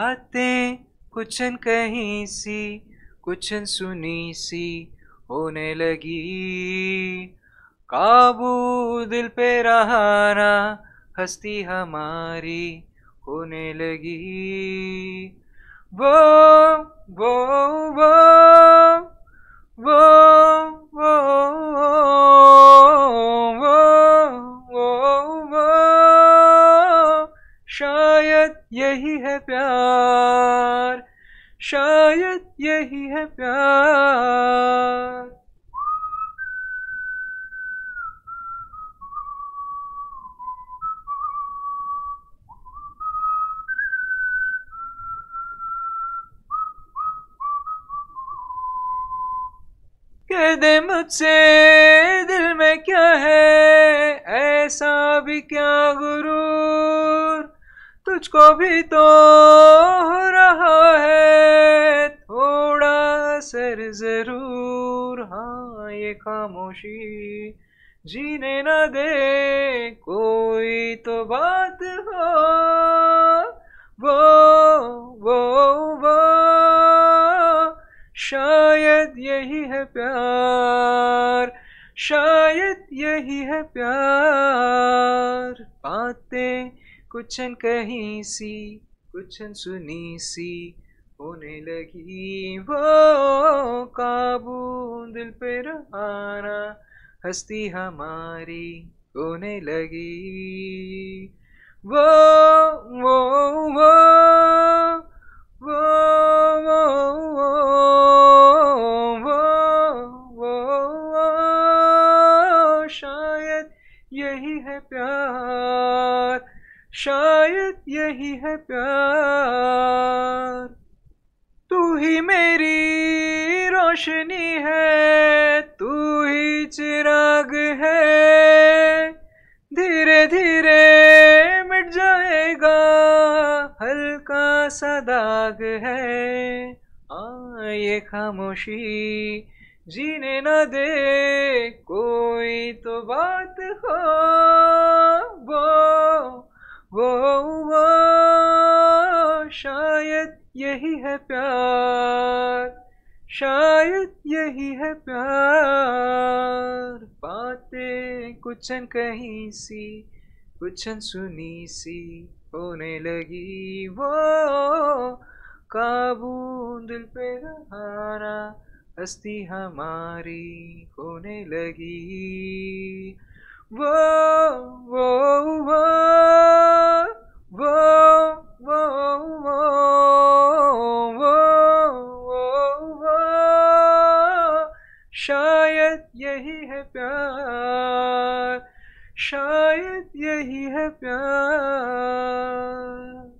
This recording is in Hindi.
बातें न कहीं सी न सुनी सी होने लगी काबू दिल पे रहाना हस्ती हमारी होने लगी वो वो वो है प्यार शायद यही है प्यार कह दे मुझसे दिल में क्या है ऐसा भी क्या गुरु तुझको भी तो हो रहा है थोड़ा सर जरूर हाँ ये खामोशी जीने न दे कोई तो बात हो वो वो वो शायद यही है प्यार शायद यही है प्यार बातें कुछन कहीं सी कुछन सुनी सी होने लगी वो काबू दिल पे रहाना हस्ती हमारी होने लगी वो शायद यही है प्यार तू ही मेरी रोशनी है तू ही चिराग है धीरे धीरे मिट जाएगा हल्का सा दाग है आ ये खामोशी जीने न दे कोई तो बात शायद यही है प्यार शायद यही है प्यार बातें कुछ न कहीं सी कुछ न सुनी सी होने लगी वो काबू दिल पे रहाना हस्ती हमारी होने लगी वो वो वो शायद यही है प्यार शायद यही है प्यार